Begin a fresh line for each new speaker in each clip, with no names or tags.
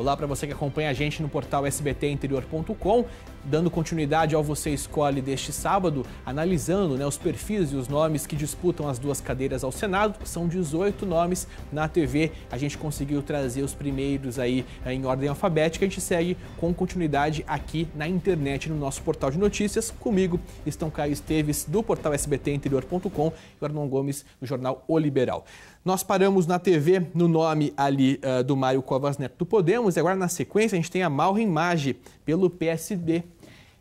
Olá para você que acompanha a gente no portal sbtinterior.com, dando continuidade ao Você Escolhe deste sábado, analisando né, os perfis e os nomes que disputam as duas cadeiras ao Senado, são 18 nomes na TV. A gente conseguiu trazer os primeiros aí eh, em ordem alfabética. A gente segue com continuidade aqui na internet, no nosso portal de notícias. Comigo estão Caio Esteves, do portal sbtinterior.com e Arnon Gomes, do jornal O Liberal. Nós paramos na TV no nome ali uh, do Mário Covas Neto do Podemos e agora na sequência a gente tem a Malra Image pelo PSD.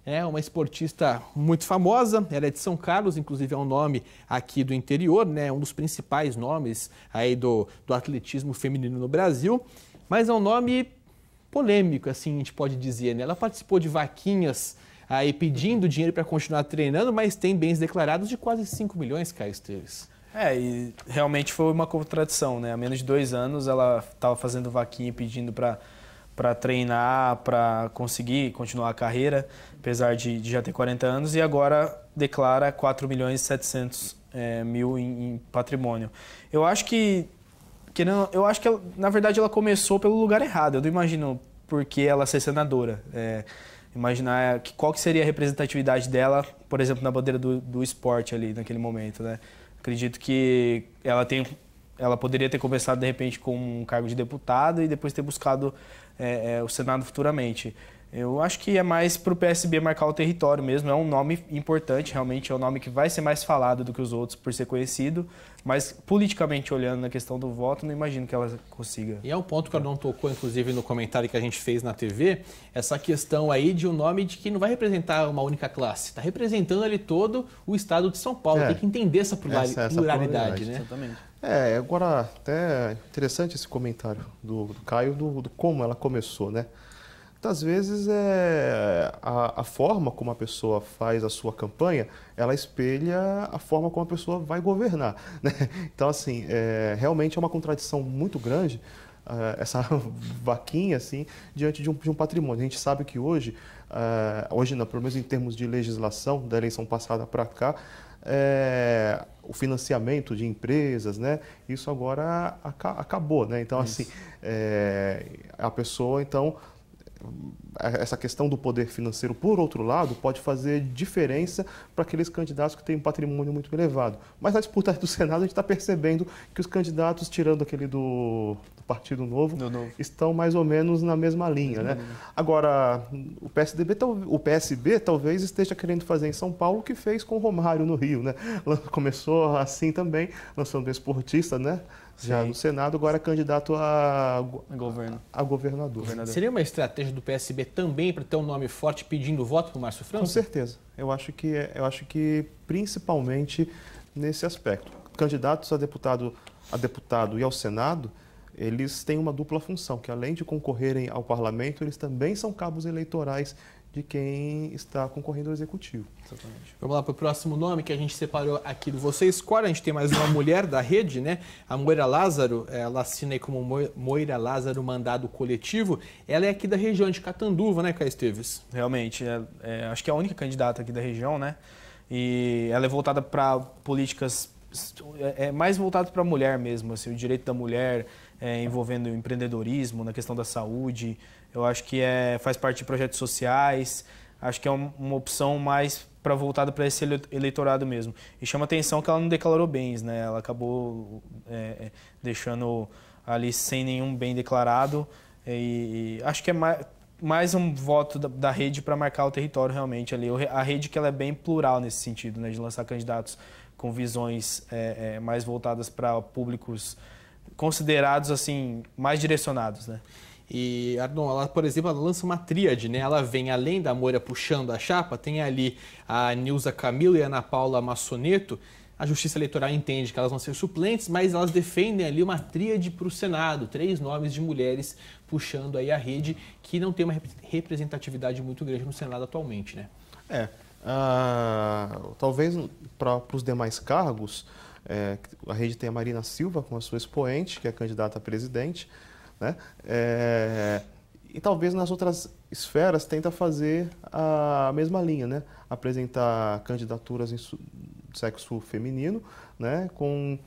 É uma esportista muito famosa, ela é de São Carlos, inclusive é um nome aqui do interior, né? um dos principais nomes aí do, do atletismo feminino no Brasil, mas é um nome polêmico, assim a gente pode dizer. Né? Ela participou de vaquinhas aí pedindo dinheiro para continuar treinando, mas tem bens declarados de quase 5
milhões, Caio Esteves. É, e realmente foi uma contradição, né? Há menos de dois anos ela estava fazendo vaquinha pedindo para para treinar, para conseguir continuar a carreira, apesar de, de, já ter 40 anos, e agora declara 4 milhões e 700 é, mil em, em, patrimônio. Eu acho que, que não, eu acho que ela, na verdade ela começou pelo lugar errado. Eu não imagino porque ela ser senadora. É, imaginar que, qual que seria a representatividade dela, por exemplo, na bandeira do, do esporte ali naquele momento, né? Acredito que ela tem ela poderia ter começado de repente com um cargo de deputado e depois ter buscado é, é, o Senado futuramente. Eu acho que é mais para o PSB marcar o território mesmo. É um nome importante, realmente é um nome que vai ser mais falado do que os outros por ser conhecido. Mas politicamente olhando na questão do voto, não imagino que ela consiga. E é um ponto que ela não tocou, inclusive,
no comentário que a gente fez na TV, essa questão aí de um nome de que não vai representar uma única classe. Está representando ali todo o estado de São Paulo. É. Tem que entender essa, é pluralidade, essa, essa pluralidade né?
Exatamente. É, agora até interessante esse comentário do, do Caio do, do como ela começou, né? Muitas vezes é a, a, forma como a pessoa faz a sua campanha, ela espelha a forma como a pessoa vai governar. Né? Então, assim, é, realmente é uma contradição muito grande ah, essa vaquinha assim diante de um, de um, patrimônio. A gente sabe que hoje, uh, hoje não, pelo menos em termos de legislação da eleição passada para cá, é, o financiamento de empresas, né? Isso agora aca acabou, né? Então assim, é, a pessoa então essa questão do poder financeiro, por outro lado, pode fazer diferença para aqueles candidatos que têm um patrimônio muito elevado. Mas na disputa do Senado, a gente está percebendo que os candidatos, tirando aquele do, do Partido novo, novo, estão mais ou menos na mesma linha. Né? Agora, o, PSDB, o PSB talvez esteja querendo fazer em São Paulo o que fez com o Romário no Rio. Né? Começou assim também, lançando o esportista, né? já Sim. no Senado, agora é candidato a, a, governo. a governador. Governador. Seria uma estratégia estratégia do PSB também para ter um nome forte pedindo voto para o Márcio França? Com certeza. Eu acho que, eu acho que principalmente nesse aspecto. Candidatos a deputado, a deputado e ao Senado, eles têm uma dupla função, que além de concorrerem ao parlamento, eles também são cabos eleitorais de quem está concorrendo ao executivo. Exatamente. Vamos lá para o
próximo nome que a gente separou aqui do Você Escolhe. A gente tem mais uma mulher da rede, né? A Moira Lázaro, ela assina aí como Moira Lázaro Mandado Coletivo.
Ela é aqui da região de Catanduva, né, Caio Esteves? Realmente, é, é, acho que é a única candidata aqui da região, né? E ela é voltada para políticas é, é mais voltado para a mulher mesmo, assim, o direito da mulher é, envolvendo o empreendedorismo, na questão da saúde, eu acho que é, faz parte de projetos sociais, acho que é uma opção mais para voltada para esse eleitorado mesmo. E chama atenção que ela não declarou bens, né? Ela acabou é, é deixando ali sem nenhum bem declarado. E, e acho que é mais, mais um voto da, da rede para marcar o território realmente ali. A rede que ela é bem plural nesse sentido, né? De lançar candidatos com visões é, é, mais voltadas para públicos considerados assim mais direcionados, né?
E Arnon, ela, por exemplo, ela lança uma tríade, né? Ela vem além da Moira puxando a chapa, tem ali a Nilza Camilo e a Ana Paula Massoneto. A Justiça Eleitoral entende que elas vão ser suplentes, mas elas defendem ali uma tríade para o Senado, três nomes de mulheres puxando aí a rede, que não tem uma representatividade muito grande no Senado atualmente, né?
É. Uh, talvez para os demais cargos, é, a rede tem a Marina Silva com a sua expoente, que é candidata a presidente, né? É, e talvez nas outras esferas tenta fazer a mesma linha, né? apresentar candidaturas em sexo feminino né? com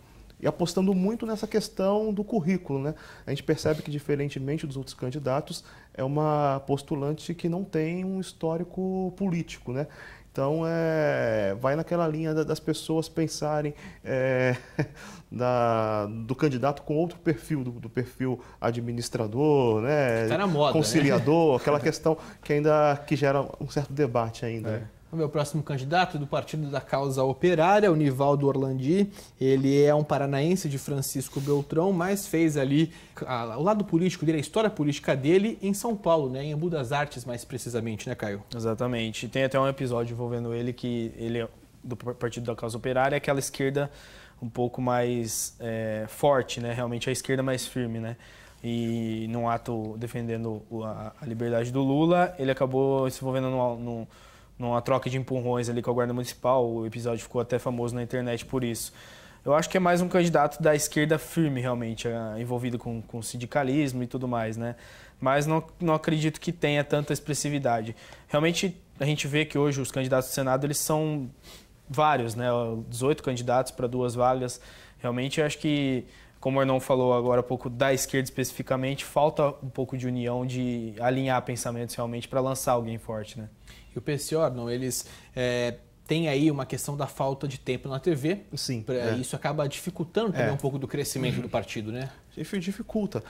e apostando muito nessa questão do currículo. Né? A gente percebe que, diferentemente dos outros candidatos, é uma postulante que não tem um histórico político. Né? Então, é, vai naquela linha das pessoas pensarem é, da, do candidato com outro perfil, do, do perfil administrador, né? Tá moda, né? conciliador, né? aquela questão que ainda que gera um certo debate ainda. É. Né? O
meu próximo candidato do Partido da Causa Operária, o Nivaldo Orlandi, ele é um paranaense de Francisco Beltrão, mas fez ali a, o lado político dele, a história política
dele em São Paulo, né? em Embu das Artes mais precisamente, né Caio? Exatamente, tem até um episódio envolvendo ele que ele é do Partido da Causa Operária, aquela esquerda um pouco mais é, forte, né? realmente a esquerda mais firme, né? E num ato defendendo a, a liberdade do Lula, ele acabou se envolvendo num numa troca de empurrões ali com a Guarda Municipal. O episódio ficou até famoso na internet por isso. Eu acho que é mais um candidato da esquerda firme, realmente, ah, envolvido com, com sindicalismo e tudo mais, né? Mas não, não acredito que tenha tanta expressividade. Realmente, a gente vê que hoje os candidatos do Senado, eles são vários, né? 18 candidatos para duas vagas. Realmente, eu acho que, como o Arnon falou agora há pouco, da esquerda especificamente, falta um pouco de união, de alinhar pensamentos realmente para lançar alguém forte, né? e o PC Ornon, eles
é, têm aí uma questão da falta de tempo na TV. Sim. Pra, é. Isso acaba dificultando também é. um pouco do crescimento uhum. do partido, né?
dificulta.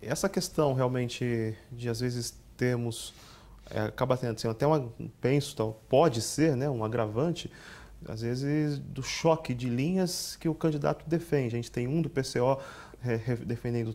Essa questão realmente de às vezes termos é, acaba tendo assim, até uma penso tal pode ser né um agravante às vezes do choque de linhas que o candidato defende a gente tem um do PCO defendendo o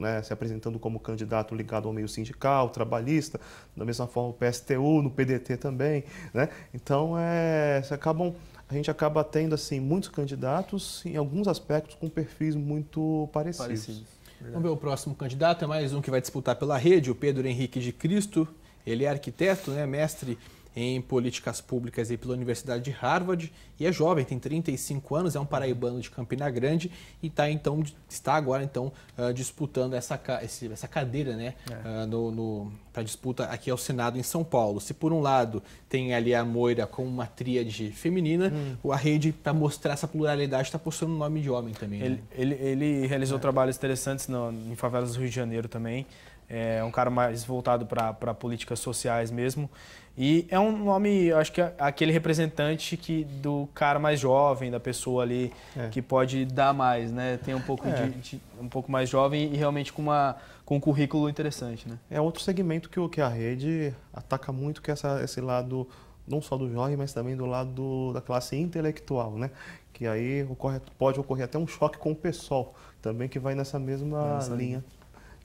né, se apresentando como candidato ligado ao meio sindical, trabalhista, da mesma forma o PSTU, no PDT também. Né? Então, é, acabam, a gente acaba tendo assim, muitos candidatos, em alguns aspectos, com perfis muito parecidos. Parecido.
Vamos ver o próximo candidato, é mais um que vai disputar pela rede, o Pedro Henrique de Cristo. Ele é arquiteto, né, mestre em políticas públicas e pela Universidade de Harvard e é jovem, tem 35 anos, é um paraibano de Campina Grande e tá, então, está agora então ah, disputando essa, essa cadeira né, é. Ah, no, no para disputa aqui ao Senado em São Paulo. Se por um lado tem ali a Moira com uma tríade feminina, hum. a rede, para mostrar essa pluralidade, está postando o nome de homem
também. Né? Ele, ele, ele realizou é. trabalhos interessantes no, em favelas do Rio de Janeiro também é um cara mais voltado para políticas sociais mesmo. E é um nome, acho que é aquele representante que, do cara mais jovem, da pessoa ali é. que pode dar mais, né? Tem um pouco, é. de, de, um pouco mais jovem e realmente com, uma, com um currículo interessante, né?
É outro segmento que, que a rede ataca muito, que é essa, esse lado não só do jovem, mas também do lado do, da classe intelectual, né? Que aí ocorre, pode ocorrer até um choque com o pessoal também que vai nessa mesma linha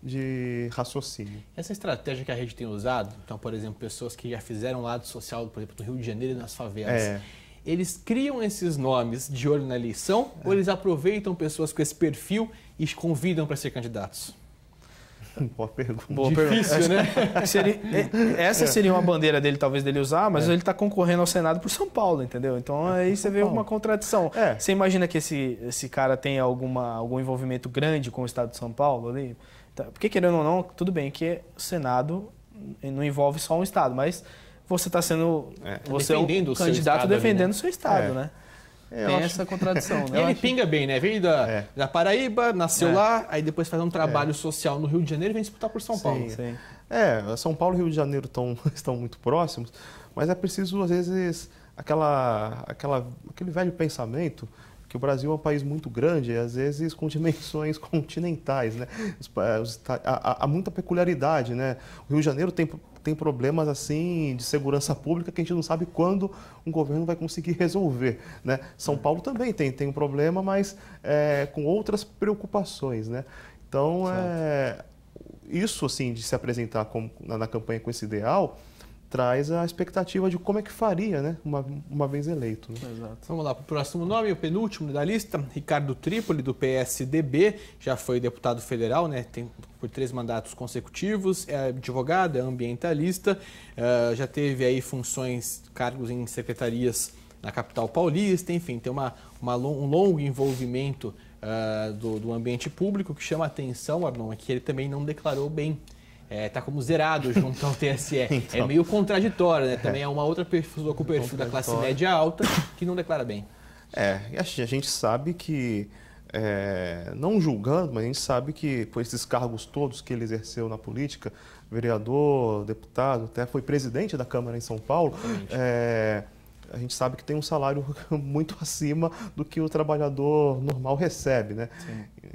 de raciocínio.
Essa estratégia que a rede tem usado, então, por exemplo, pessoas que já fizeram lado social, por exemplo, no Rio de Janeiro e nas favelas, é. eles criam esses nomes de olho na eleição é. ou eles aproveitam pessoas com esse perfil e convidam para ser candidatos?
Boa pergunta.
Boa Difícil, né? Seria, é, essa seria uma bandeira dele, talvez, dele usar, mas é. ele está concorrendo ao Senado por São Paulo, entendeu? Então é aí você vê uma contradição. É. Você imagina que esse, esse cara tem alguma, algum envolvimento grande com o Estado de São Paulo ali? Tá. Porque, querendo ou não, tudo bem que o Senado não envolve só um Estado, mas você está sendo é, tá você é o candidato defendendo o seu Estado, né? É. né? É, eu Tem acho... essa contradição, né? Ele acho...
pinga bem, né? Veio da, é. da Paraíba, nasceu é. lá, aí depois faz um trabalho é. social no Rio de Janeiro e vem disputar por São sim, Paulo.
Sim. É, São Paulo e Rio de Janeiro tão, estão muito próximos, mas é preciso, às vezes, aquela, aquela, aquele velho pensamento que o Brasil é um país muito grande, às vezes com dimensões continentais, né? Há muita peculiaridade, né? O Rio de Janeiro tem, tem problemas assim de segurança pública que a gente não sabe quando um governo vai conseguir resolver, né? São Paulo também tem, tem um problema, mas é, com outras preocupações, né? Então, é, isso assim de se apresentar como, na, na campanha com esse ideal traz a expectativa de como é que faria, né? Uma, uma vez eleito. Né?
Exato. Vamos lá para o próximo nome, o penúltimo da lista, Ricardo Trípoli, do PSDB, já foi deputado federal, né? Tem por três mandatos consecutivos, é advogado, é ambientalista, é, já teve aí funções, cargos em secretarias na capital paulista, enfim, tem uma, uma um longo envolvimento uh, do, do ambiente público que chama a atenção, Arnon, é que ele também não declarou bem é, tá como zerado junto ao TSE. É então, é meio contraditório, né? Também é, é uma outra pessoa com perfil da classe média alta que não declara bem.
É, e assim, a gente sabe que, é, não julgando, mas a gente sabe que por esses cargos todos que ele exerceu na política, vereador, deputado, até foi presidente da Câmara em São Paulo, é, a gente sabe que tem um salário muito acima do que o trabalhador normal recebe, né?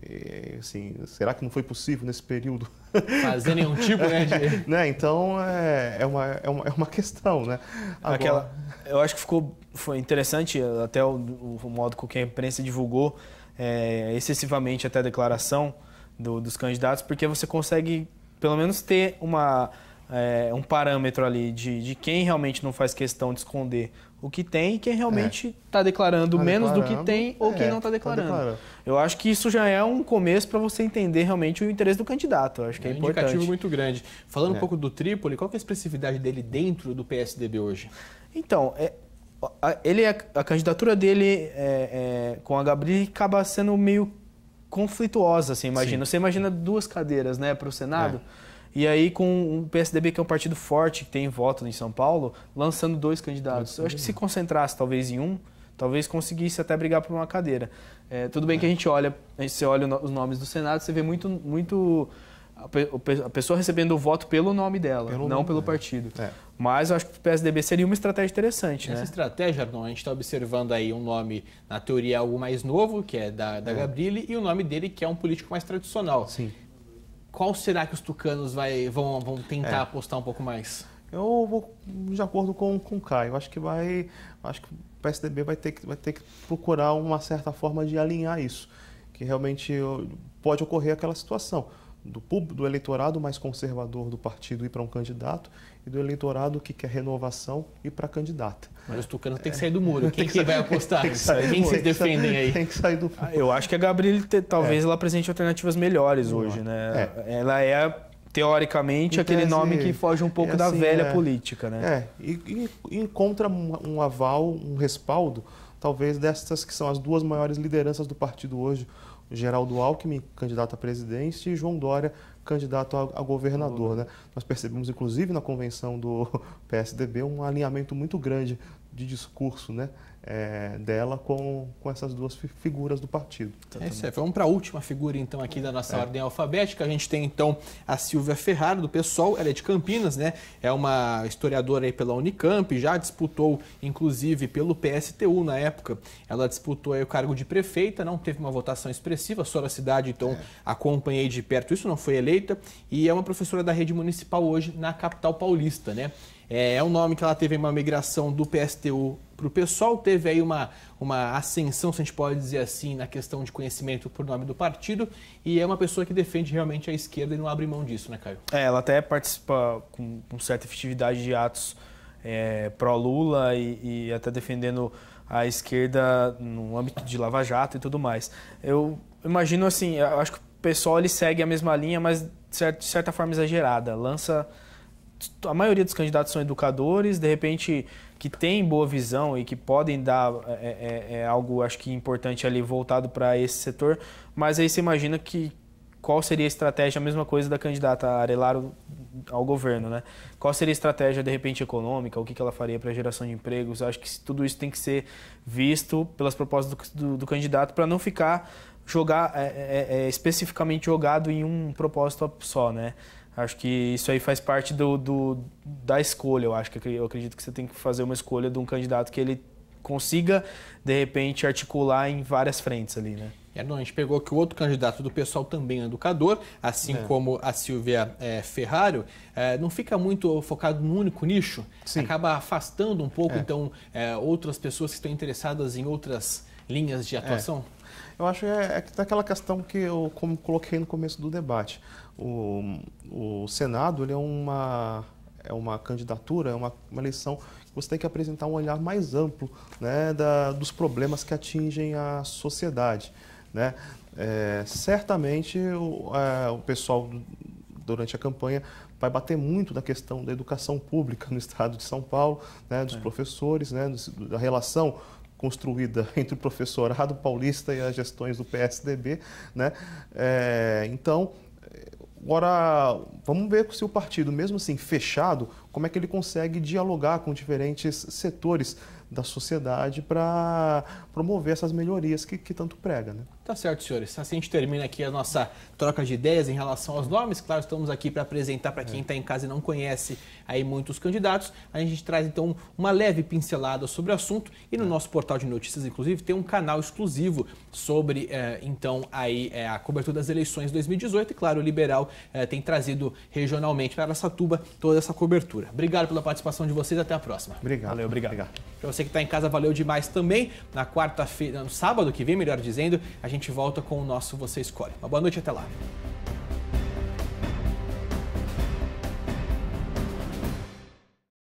E, assim, será que não foi possível nesse período? Fazer nenhum tipo, né? De... né? Então, é, é, uma, é, uma, é uma questão, né? Agora... Aquela,
eu acho que ficou foi interessante até o, o modo com que a imprensa divulgou é, excessivamente até a declaração do, dos candidatos, porque você consegue, pelo menos, ter uma é, um parâmetro ali de, de quem realmente não faz questão de esconder o que tem e quem realmente está é. Tá declarando tá menos do que tem ou é, quem não está tá declarando. Tá declarando. Eu acho que isso já é um começo para você entender realmente o interesse do candidato. Eu acho que é, é um importante. indicativo muito
grande. Falando um é. pouco do Trípoli, qual é a expressividade dele dentro do PSDB hoje? Então,
é, ele, a, é, a, candidatura dele com a Gabriel acaba sendo meio conflituosa, assim, imagina. Sim. Você imagina duas cadeiras né, para o Senado. É e aí, com o PSDB, que é um partido forte, que tem voto em São Paulo, lançando dois candidatos. Eu acho que se concentrasse talvez em um, talvez conseguisse até brigar por uma cadeira. É, tudo bem que a gente olha, a gente, você olha os nomes do Senado, você vê muito, muito a pessoa recebendo o voto pelo nome dela, pelo não nome, pelo é. partido. É. Mas eu acho que o PSDB seria uma estratégia interessante. Essa né?
estratégia, Arnon, a gente está observando aí um nome, na teoria, algo mais novo, que é da, da é. e o nome dele, que é um político mais tradicional. Sim qual será que os tucanos vai, vão, vão tentar é. apostar um pouco
mais? Eu vou de acordo com, com o Caio. Acho que vai. Acho que o PSDB vai ter, que, vai ter que procurar uma certa forma de alinhar isso. Que realmente pode ocorrer aquela situação do, público, do eleitorado mais conservador do partido ir para um candidato e do eleitorado que quer renovação ir para candidata. Mas os tucanos é. têm que sair do muro. Quem que, que vai apostar? Tem que sair, Quem vocês defendem aí? Tem que sair do muro. Ah, eu acho que a
Gabriela talvez é. ela apresente alternativas melhores hoje, né? É. Ela é teoricamente aquele nome que foge um pouco é assim, da velha é. política,
né? É, e, e encontra um, um aval, um respaldo talvez destas que são as duas maiores lideranças do partido hoje, Geraldo Alckmin, candidato à presidência e João Dória, candidato a, governador. Né? Nós percebemos, inclusive, na convenção do PSDB, um alinhamento muito grande de discurso né, é, dela com, com essas duas figuras do partido. É isso aí.
Vamos para a última figura, então, aqui da nossa é. ordem alfabética. A gente tem, então, a Silvia Ferraro, do PSOL. Ela é de Campinas, né? É uma historiadora aí pela Unicamp, já disputou, inclusive, pelo PSTU na época. Ela disputou aí o cargo de prefeita, não teve uma votação expressiva, só na cidade, então, é. acompanhei de perto isso, não foi eleita. E é uma professora da rede municipal hoje na capital paulista, né? É, é, um nome que ela teve uma migração do PSTU para o PSOL, teve aí uma, uma ascensão, se a gente pode dizer assim, na questão de conhecimento por nome do partido, e é uma pessoa que defende realmente a esquerda e não abre mão disso, né, Caio?
É, ela até participa com, com certa efetividade de atos é, pró-Lula e, e até defendendo a esquerda no âmbito de Lava Jato e tudo mais. Eu imagino assim, eu acho que o pessoal ele segue a mesma linha, mas de certa forma exagerada. Lança a maioria dos candidatos são educadores, de repente, que têm boa visão e que podem dar é, é, é, é algo, acho que, importante ali voltado para esse setor, mas aí você imagina que qual seria a estratégia, a mesma coisa da candidata Arelaro ao governo, né? Qual seria a estratégia, de repente, econômica, o que, que ela faria para a geração de empregos? acho que tudo isso tem que ser visto pelas propostas do, do, do candidato para não ficar jogar é, é, especificamente jogado em um propósito só, né? Acho que isso aí faz parte do, do, da escolha. Eu acho que eu acredito que você tem que fazer uma escolha de um candidato que ele consiga, de repente, articular em várias frentes ali, né? É, não,
a gente pegou que o outro candidato do pessoal também é educador, assim é. como a Silvia é, Ferraro, é, não fica muito focado num único nicho, Sim. acaba afastando um pouco, é. então, é, outras pessoas que estão interessadas em outras linhas de é. atuação?
É. Eu acho que é, é aquela questão que eu como coloquei no começo do debate. O, o Senado ele é, uma, é uma candidatura, é uma, uma eleição que você tem que apresentar um olhar mais amplo né, da, dos problemas que atingem a sociedade. Né? É, certamente o, é, o pessoal durante a campanha vai bater muito na questão da educação pública no estado de São Paulo, né, dos é. professores, né, da relação construída entre o professorado paulista e as gestões do PSDB. Né? É, então, Agora, vamos ver se o partido, mesmo assim fechado, como é que ele consegue dialogar com diferentes setores da sociedade para promover essas melhorias que, que tanto prega. Né?
Tá certo, senhores. Assim a gente termina aqui a nossa troca de ideias em relação aos nomes. Claro, estamos aqui para apresentar para quem está é. Tá em casa e não conhece aí muitos candidatos. A gente traz então uma leve pincelada sobre o assunto e no é. nosso portal de notícias, inclusive, tem um canal exclusivo sobre é, então aí eh, a cobertura das eleições de 2018. E claro, o Liberal eh, tem trazido regionalmente para Aracatuba toda essa cobertura. Obrigado pela participação de vocês. Até a próxima. Obrigado. Valeu, obrigado. obrigado. Você que está em casa, valeu demais também. Na quarta-feira, no sábado que vem, melhor dizendo, a gente volta com o nosso Você Escolhe. Uma boa noite até lá.